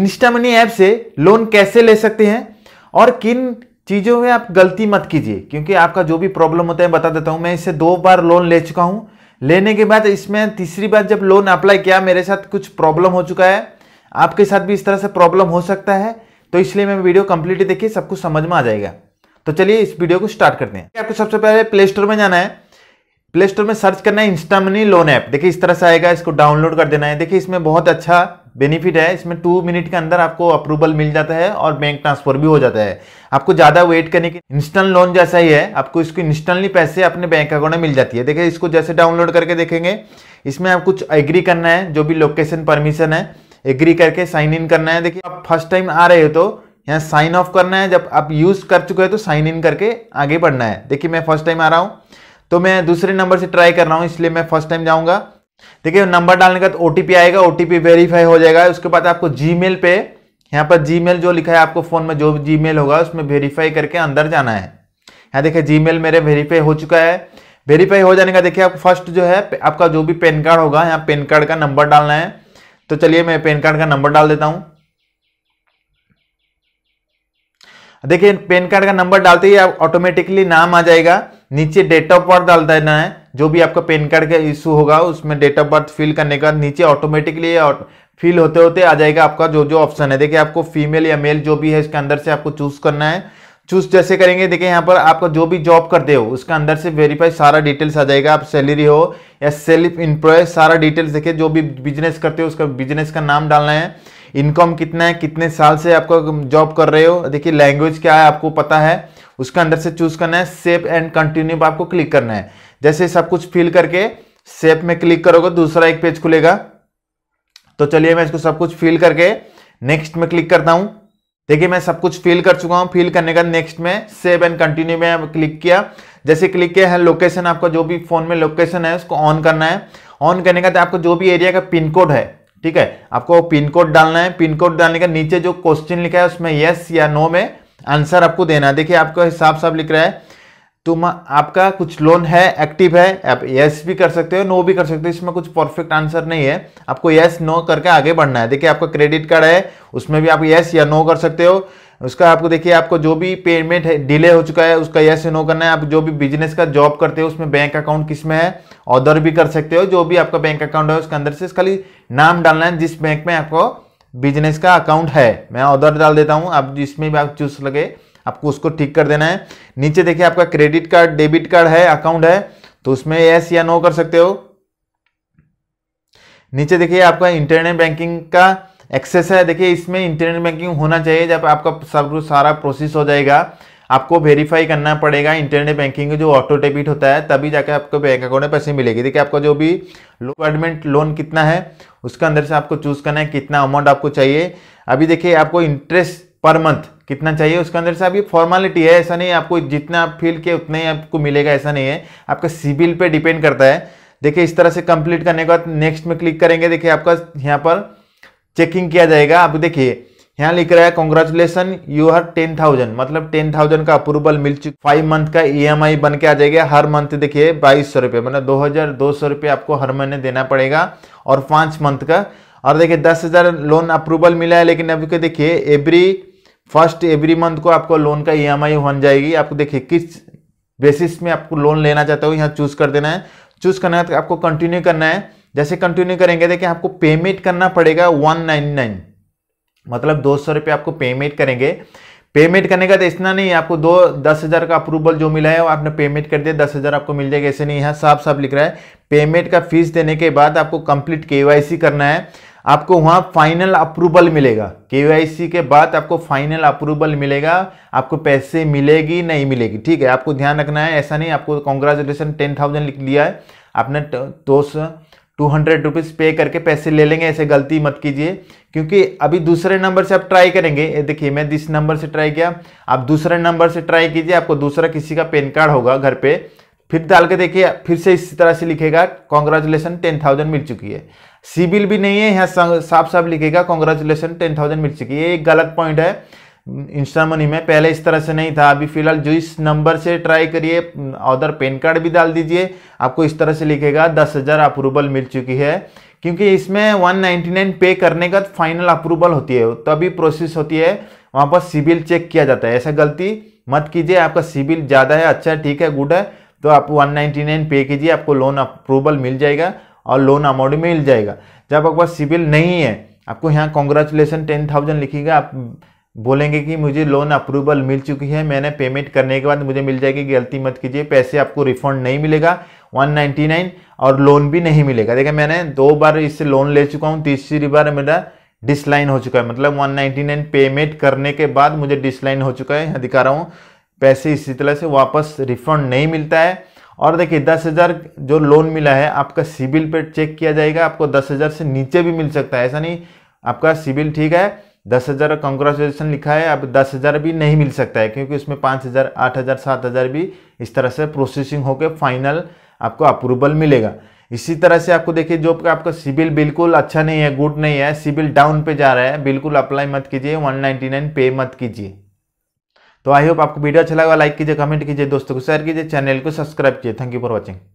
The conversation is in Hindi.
इंस्टा मनी ऐप से लोन कैसे ले सकते हैं और किन चीज़ों में आप गलती मत कीजिए क्योंकि आपका जो भी प्रॉब्लम होता है बता देता हूं मैं इसे दो बार लोन ले चुका हूं लेने के बाद इसमें तीसरी बार जब लोन अप्लाई किया मेरे साथ कुछ प्रॉब्लम हो चुका है आपके साथ भी इस तरह से प्रॉब्लम हो सकता है तो इसलिए मैं वीडियो कंप्लीटली देखिए सब कुछ समझ में आ जाएगा तो चलिए इस वीडियो को स्टार्ट करते हैं आपको सबसे पहले प्ले स्टोर में जाना है प्ले स्टोर में सर्च करना है इंस्टा मनी लोन ऐप देखिए इस तरह से आएगा इसको डाउनलोड कर देना है देखिए इसमें बहुत अच्छा बेनिफिट है इसमें टू मिनट के अंदर आपको अप्रूवल मिल जाता है और बैंक ट्रांसफर भी हो जाता है आपको ज़्यादा वेट करने की इंस्टेंट लोन जैसा ही है आपको इसको इंस्टेंटली पैसे अपने बैंक अकाउंट में मिल जाती है देखिए इसको जैसे डाउनलोड करके देखेंगे इसमें आप कुछ एग्री करना है जो भी लोकेशन परमिशन है एग्री करके साइन इन करना है देखिए आप फर्स्ट टाइम आ रहे हो तो यहाँ साइन ऑफ करना है जब आप यूज़ कर चुके हैं तो साइन इन करके आगे बढ़ना है देखिए मैं फर्स्ट टाइम आ रहा हूँ तो मैं दूसरे नंबर से ट्राई कर रहा हूँ इसलिए मैं फर्स्ट टाइम जाऊँगा देखिए नंबर डालने का तो ओटीपी आएगा ओटीपी वेरीफाई हो जाएगा उसके बाद आपको मेल पे यहाँ पर मेल जो लिखा है आपको फोन में जो मेल होगा उसमें वेरीफाई करके अंदर जाना है यहाँ देखिए जीमेल मेरे वेरीफाई हो चुका है वेरीफाई हो जाने का देखिए आप फर्स्ट जो है आपका जो भी पैन कार्ड होगा यहाँ पेन कार्ड का नंबर डालना है तो चलिए मैं पेन कार्ड का नंबर डाल देता हूँ देखिए पेन कार्ड का नंबर डालते ही ऑटोमेटिकली नाम आ जाएगा नीचे डेट ऑफ बर्थ डाल देना है जो भी आपका पैन कार्ड का इशू होगा उसमें डेट ऑफ बर्थ फिल करने का नीचे ऑटोमेटिकली फिल होते होते आ जाएगा आपका जो जो ऑप्शन है देखिए आपको फीमेल या मेल जो भी है इसके अंदर से आपको चूज करना है चूज जैसे करेंगे देखिए यहाँ पर आपका जो भी जॉब करते हो उसके अंदर से वेरीफाई सारा डिटेल्स आ जाएगा आप सैलरी हो या सेल्फ इम्प्लॉय सारा डिटेल्स देखिए जो भी बिजनेस करते हो उसका बिजनेस का नाम डालना है इनकम कितना है कितने साल से आपका जॉब कर रहे हो देखिए लैंग्वेज क्या है आपको पता है उसके अंदर से चूज करना है सेफ एंड कंटिन्यू आपको क्लिक करना है जैसे सब कुछ फिल करके सेप में क्लिक करोगे दूसरा एक पेज खुलेगा तो चलिए मैं इसको सब कुछ फिल करके नेक्स्ट में क्लिक करता हूं देखिए मैं सब कुछ फिल कर चुका हूं फिल करने का नेक्स्ट में सेव एंड कंटिन्यू में क्लिक किया जैसे क्लिक किया है लोकेशन आपका जो भी फोन में लोकेशन है उसको ऑन करना है ऑन करने का आपको जो भी एरिया का पिन कोड है ठीक है आपको पिन कोड डालना है पिन कोड डालने का नीचे जो क्वेश्चन लिखा है उसमें यस या नो में आंसर आपको देना है देखिए आपको हिसाब साफ लिख रहा है तुम तो आपका कुछ लोन है एक्टिव है आप यस भी कर सकते हो नो भी कर सकते हो इसमें कुछ परफेक्ट आंसर नहीं है आपको यस नो करके आगे बढ़ना है देखिए आपका क्रेडिट कार्ड है उसमें भी आप यस या नो कर सकते हो उसका आपको देखिए आपको जो भी पेमेंट है डिले हो चुका है उसका यस नो करना है आप जो भी बिजनेस का जॉब करते हो उसमें बैंक अकाउंट किस में है ऑर्डर भी कर सकते हो जो भी आपका बैंक अकाउंट है उसके अंदर से खाली नाम डालना है जिस बैंक में आपको बिजनेस का अकाउंट है मैं ऑर्डर डाल देता हूँ आप जिसमें भी आप चूस लगे आपको उसको ठीक कर देना है नीचे देखिए आपका क्रेडिट कार्ड डेबिट कार्ड है अकाउंट है तो उसमें यस या नो कर सकते हो नीचे देखिए आपका इंटरनेट बैंकिंग का एक्सेस है देखिए इसमें इंटरनेट बैंकिंग होना चाहिए जब आपका सब सारा प्रोसेस हो जाएगा आपको वेरीफाई करना पड़ेगा इंटरनेट बैंकिंग जो ऑटो डेबिट होता है तभी जाके आपको बैंक अकाउंट में पैसे मिलेगी देखिए आपका जो भी डिपार्टमेंट लोन कितना है उसके अंदर से आपको चूज करना है कितना अमाउंट आपको चाहिए अभी देखिए आपको इंटरेस्ट पर मंथ कितना चाहिए उसके अंदर से आप ये फॉर्मेलिटी है ऐसा नहीं है आपको जितना आप फील किए उतना ही आपको मिलेगा ऐसा नहीं है आपका सिबिल पे डिपेंड करता है देखिए इस तरह से कंप्लीट करने के बाद नेक्स्ट में क्लिक करेंगे देखिए आपका यहाँ पर चेकिंग किया जाएगा आप देखिए यहाँ लिख रहा है कॉन्ग्रेचुलेसन यू हर टेन थाउजेंड मतलब टेन थाउजेंड का अप्रूवल मिल चुका फाइव मंथ का ईएमआई e बन के आ जाएगा हर मंथ देखिए बाईस सौ रुपये मतलब दो हज़ार दो सौ रुपये आपको हर महीने देना पड़ेगा और पाँच मंथ का और देखिए दस हज़ार लोन अप्रूवल मिला है लेकिन अभी देखिए एवरी फर्स्ट एवरी मंथ को आपको लोन का ई एम आई बन जाएगी आपको देखिए किस बेसिस में आपको लोन लेना चाहते हो यहाँ चूज कर देना है चूज करना है तो आपको कंटिन्यू करना है जैसे कंटिन्यू करेंगे देखिए आपको पेमेंट करना पड़ेगा वन नाइन नाइन मतलब दो सौ रुपये आपको पेमेंट करेंगे पेमेंट करने का तो इतना नहीं आपको दो दस हज़ार का अप्रूवल जो मिला है वो आपने पेमेंट कर दिया दस हज़ार आपको मिल जाएगा ऐसे नहीं यहाँ साफ साफ लिख रहा है पेमेंट का फीस देने के बाद आपको कंप्लीट के करना है आपको वहां फाइनल अप्रूवल मिलेगा केवाईसी के बाद आपको फाइनल अप्रूवल मिलेगा आपको पैसे मिलेगी नहीं मिलेगी ठीक है आपको ध्यान रखना है ऐसा नहीं आपको कॉन्ग्रेचुलेसन टेन थाउजेंड लिख लिया है आपने दो टू हंड्रेड रुपीज़ पे करके पैसे ले लेंगे ऐसे गलती मत कीजिए क्योंकि अभी दूसरे नंबर से आप ट्राई करेंगे ये देखिए मैं जिस नंबर से ट्राई किया आप दूसरे नंबर से ट्राई कीजिए आपको दूसरा किसी का पेन कार्ड होगा घर पे फिर डाल के देखिए फिर से इस तरह से लिखेगा कॉन्ग्रेचुलेसन टेन थाउजेंड मिल चुकी है सिविल भी नहीं है यहाँ साफ साफ लिखेगा कॉन्ग्रेचुलेसन टेन थाउजेंड मिल चुकी ये एक गलत पॉइंट है इंस्टा मनी में पहले इस तरह से नहीं था अभी फिलहाल जो इस नंबर से ट्राई करिए अदर पेन कार्ड भी डाल दीजिए आपको इस तरह से लिखेगा दस हज़ार अप्रूवल मिल चुकी है क्योंकि इसमें 199 पे करने का फाइनल अप्रूवल होती है तभी प्रोसेस होती है वहाँ पर सिविल चेक किया जाता है ऐसा गलती मत कीजिए आपका सिविल ज़्यादा है अच्छा है ठीक है गुड है तो आप वन पे कीजिए आपको लोन अप्रूवल मिल जाएगा और लोन अमाउंट मिल जाएगा जब आपके पास सिविल नहीं है आपको यहाँ कॉन्ग्रेचुलेसन टेन थाउजेंड लिखेगा आप बोलेंगे कि मुझे लोन अप्रूवल मिल चुकी है मैंने पेमेंट करने के बाद मुझे मिल जाएगी गलती मत कीजिए पैसे आपको रिफंड नहीं मिलेगा 199 और लोन भी नहीं मिलेगा देखिए मैंने दो बार इससे लोन ले चुका हूँ तीसरी बार मेरा डिसलाइन हो चुका है मतलब 199 पेमेंट करने के बाद मुझे डिसलाइन हो चुका है दिखा रहा हूँ पैसे इसी तरह से वापस रिफंड नहीं मिलता है और देखिए दस हज़ार जो लोन मिला है आपका सिबिल पे चेक किया जाएगा आपको दस हज़ार से नीचे भी मिल सकता है ऐसा नहीं आपका सिबिल ठीक है दस हज़ार कंग्रेचुलेसन लिखा है अब दस हज़ार भी नहीं मिल सकता है क्योंकि उसमें पाँच हज़ार आठ हज़ार सात हज़ार भी इस तरह से प्रोसेसिंग होकर फाइनल आपको अप्रूवल मिलेगा इसी तरह से आपको देखिए जो आपका सिबिल बिल्कुल अच्छा नहीं है गुड नहीं है सिबिल डाउन पे जा रहा है बिल्कुल अप्लाई मत कीजिए 199 पे मत कीजिए तो आई होप आपको वीडियो अच्छा लगा लाइक कीजिए कमेंट कीजिए दोस्तों को शेयर कीजिए चैनल को सब्सक्राइब कीजिए थैंक यू फॉर वॉचिंग